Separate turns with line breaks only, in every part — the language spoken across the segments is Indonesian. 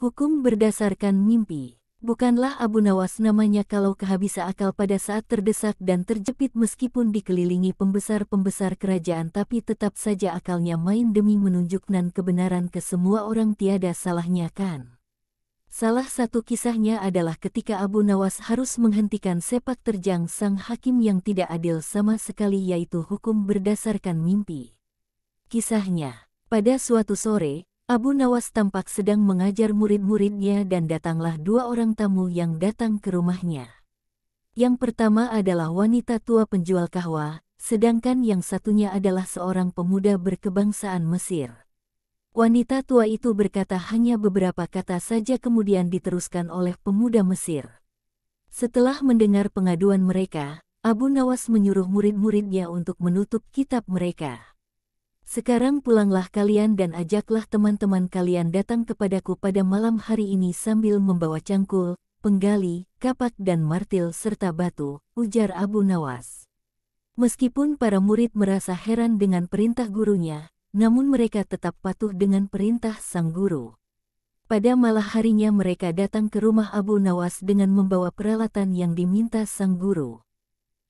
Hukum berdasarkan mimpi. Bukanlah Abu Nawas namanya kalau kehabisan akal pada saat terdesak dan terjepit meskipun dikelilingi pembesar-pembesar kerajaan tapi tetap saja akalnya main demi menunjukkan kebenaran ke semua orang tiada salahnya kan. Salah satu kisahnya adalah ketika Abu Nawas harus menghentikan sepak terjang sang hakim yang tidak adil sama sekali yaitu hukum berdasarkan mimpi. Kisahnya, pada suatu sore, Abu Nawas tampak sedang mengajar murid-muridnya dan datanglah dua orang tamu yang datang ke rumahnya. Yang pertama adalah wanita tua penjual kahwa, sedangkan yang satunya adalah seorang pemuda berkebangsaan Mesir. Wanita tua itu berkata hanya beberapa kata saja kemudian diteruskan oleh pemuda Mesir. Setelah mendengar pengaduan mereka, Abu Nawas menyuruh murid-muridnya untuk menutup kitab mereka. Sekarang pulanglah kalian dan ajaklah teman-teman kalian datang kepadaku pada malam hari ini sambil membawa cangkul, penggali, kapak dan martil serta batu, ujar Abu Nawas. Meskipun para murid merasa heran dengan perintah gurunya, namun mereka tetap patuh dengan perintah sang guru. Pada malah harinya mereka datang ke rumah Abu Nawas dengan membawa peralatan yang diminta sang guru.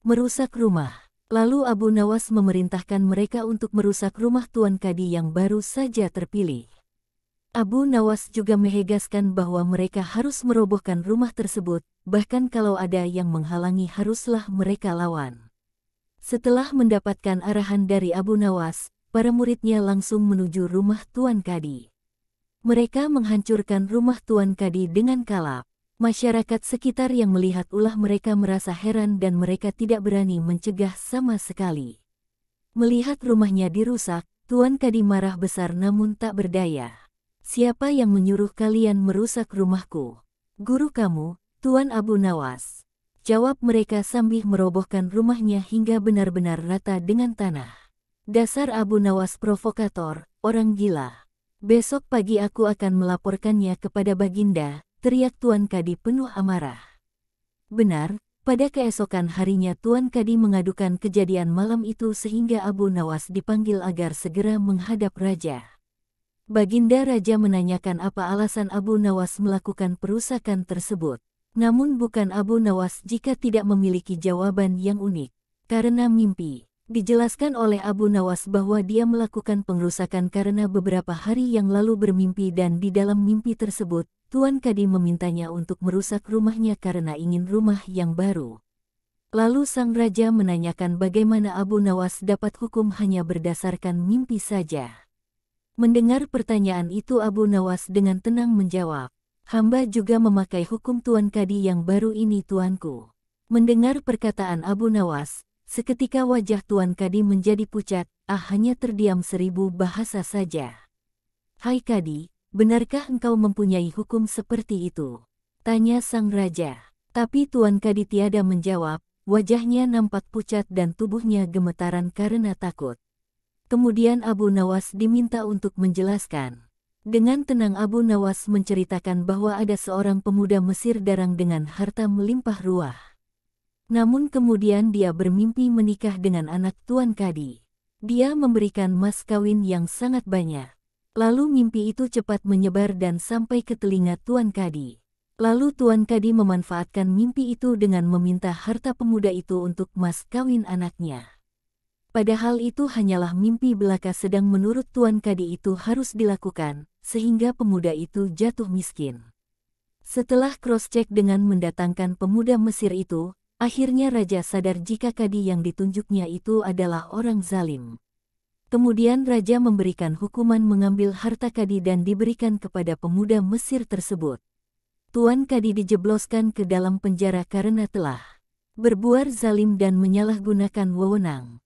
Merusak rumah Lalu Abu Nawas memerintahkan mereka untuk merusak rumah Tuan Kadi yang baru saja terpilih. Abu Nawas juga mehegaskan bahwa mereka harus merobohkan rumah tersebut, bahkan kalau ada yang menghalangi haruslah mereka lawan. Setelah mendapatkan arahan dari Abu Nawas, para muridnya langsung menuju rumah Tuan Kadi. Mereka menghancurkan rumah Tuan Kadi dengan kalap. Masyarakat sekitar yang melihat ulah mereka merasa heran dan mereka tidak berani mencegah sama sekali. Melihat rumahnya dirusak, Tuan Kadi marah besar namun tak berdaya. Siapa yang menyuruh kalian merusak rumahku? Guru kamu, Tuan Abu Nawas. Jawab mereka sambil merobohkan rumahnya hingga benar-benar rata dengan tanah. Dasar Abu Nawas provokator, orang gila. Besok pagi aku akan melaporkannya kepada Baginda, teriak Tuan Kadi penuh amarah. Benar, pada keesokan harinya Tuan Kadi mengadukan kejadian malam itu sehingga Abu Nawas dipanggil agar segera menghadap Raja. Baginda Raja menanyakan apa alasan Abu Nawas melakukan perusakan tersebut. Namun bukan Abu Nawas jika tidak memiliki jawaban yang unik, karena mimpi. Dijelaskan oleh Abu Nawas bahwa dia melakukan pengrusakan karena beberapa hari yang lalu bermimpi dan di dalam mimpi tersebut, Tuan Kadi memintanya untuk merusak rumahnya karena ingin rumah yang baru. Lalu sang raja menanyakan bagaimana Abu Nawas dapat hukum hanya berdasarkan mimpi saja. Mendengar pertanyaan itu Abu Nawas dengan tenang menjawab, hamba juga memakai hukum Tuan Kadi yang baru ini tuanku. Mendengar perkataan Abu Nawas, Seketika wajah Tuan Kadi menjadi pucat, ah hanya terdiam seribu bahasa saja. Hai Kadi, benarkah engkau mempunyai hukum seperti itu? Tanya sang raja. Tapi Tuan Kadi tiada menjawab, wajahnya nampak pucat dan tubuhnya gemetaran karena takut. Kemudian Abu Nawas diminta untuk menjelaskan. Dengan tenang Abu Nawas menceritakan bahwa ada seorang pemuda Mesir darang dengan harta melimpah ruah. Namun kemudian dia bermimpi menikah dengan anak Tuan Kadi. Dia memberikan mas kawin yang sangat banyak. Lalu mimpi itu cepat menyebar dan sampai ke telinga Tuan Kadi. Lalu Tuan Kadi memanfaatkan mimpi itu dengan meminta harta pemuda itu untuk mas kawin anaknya. Padahal itu hanyalah mimpi belaka sedang menurut Tuan Kadi itu harus dilakukan, sehingga pemuda itu jatuh miskin. Setelah cross-check dengan mendatangkan pemuda Mesir itu, Akhirnya raja sadar jika kadi yang ditunjuknya itu adalah orang zalim. Kemudian raja memberikan hukuman mengambil harta kadi dan diberikan kepada pemuda Mesir tersebut. Tuan kadi dijebloskan ke dalam penjara karena telah berbuat zalim dan menyalahgunakan wewenang.